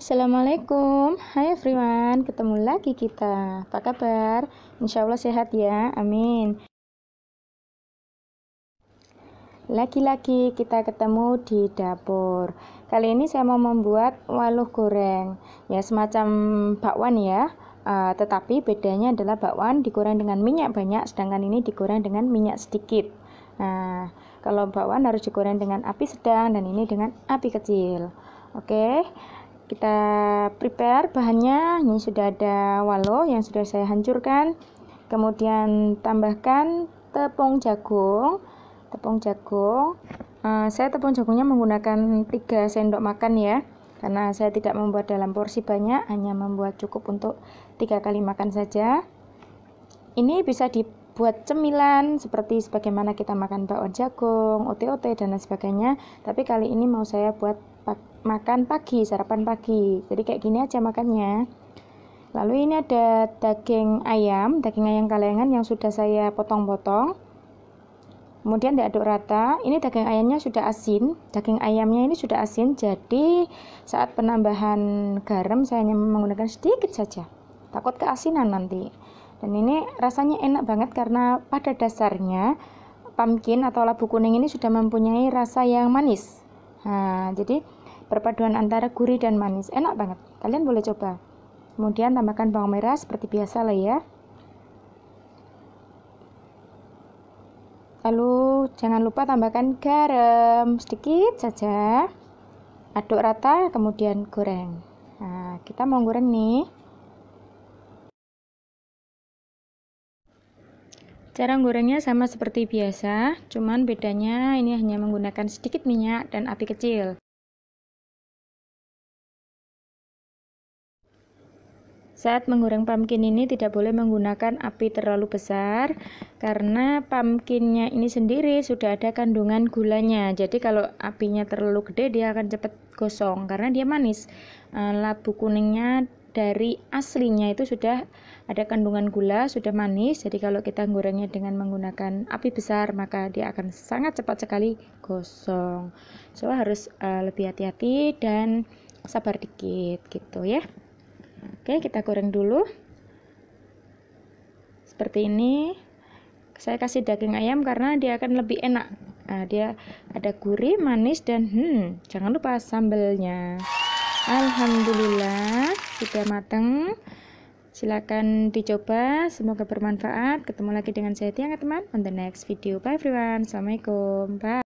Assalamualaikum Hai everyone, ketemu lagi kita Apa kabar? Insya Allah sehat ya, amin Lagi-lagi kita ketemu di dapur Kali ini saya mau membuat waluh goreng Ya semacam bakwan ya uh, Tetapi bedanya adalah bakwan dikurang dengan minyak banyak Sedangkan ini dikurang dengan minyak sedikit Nah, kalau bakwan harus dikurang dengan api sedang dan ini dengan api kecil. Oke. Okay? kita prepare bahannya ini sudah ada walo yang sudah saya hancurkan kemudian tambahkan tepung jagung tepung jagung uh, saya tepung jagungnya menggunakan 3 sendok makan ya karena saya tidak membuat dalam porsi banyak hanya membuat cukup untuk tiga kali makan saja ini bisa di buat cemilan seperti sebagaimana kita makan bakwan jagung, ote-ote dan lain sebagainya. Tapi kali ini mau saya buat pak makan pagi, sarapan pagi. Jadi kayak gini aja makannya. Lalu ini ada daging ayam, daging ayam kalengan yang sudah saya potong-potong. Kemudian diaduk rata. Ini daging ayamnya sudah asin, daging ayamnya ini sudah asin. Jadi saat penambahan garam saya hanya menggunakan sedikit saja. Takut keasinan nanti. Dan ini rasanya enak banget karena pada dasarnya pumpkin atau labu kuning ini sudah mempunyai rasa yang manis. Nah, jadi perpaduan antara gurih dan manis enak banget. Kalian boleh coba. Kemudian tambahkan bawang merah seperti biasa lah ya. Lalu jangan lupa tambahkan garam sedikit saja. Aduk rata kemudian goreng. Nah, kita mau goreng nih. Cara gorengnya sama seperti biasa, cuman bedanya ini hanya menggunakan sedikit minyak dan api kecil. Saat menggoreng pumpkin ini tidak boleh menggunakan api terlalu besar karena pumpkinnya ini sendiri sudah ada kandungan gulanya. Jadi kalau apinya terlalu gede dia akan cepat gosong karena dia manis. Eh, Labu kuningnya dari aslinya itu sudah ada kandungan gula, sudah manis. Jadi kalau kita gorengnya dengan menggunakan api besar, maka dia akan sangat cepat sekali gosong. So harus uh, lebih hati-hati dan sabar dikit gitu ya. Oke, kita goreng dulu. Seperti ini. Saya kasih daging ayam karena dia akan lebih enak. Nah, dia ada gurih, manis dan hmm, jangan lupa sambelnya. Alhamdulillah sudah mateng silakan dicoba semoga bermanfaat ketemu lagi dengan saya Tiang teman on the next video bye everyone assalamualaikum bye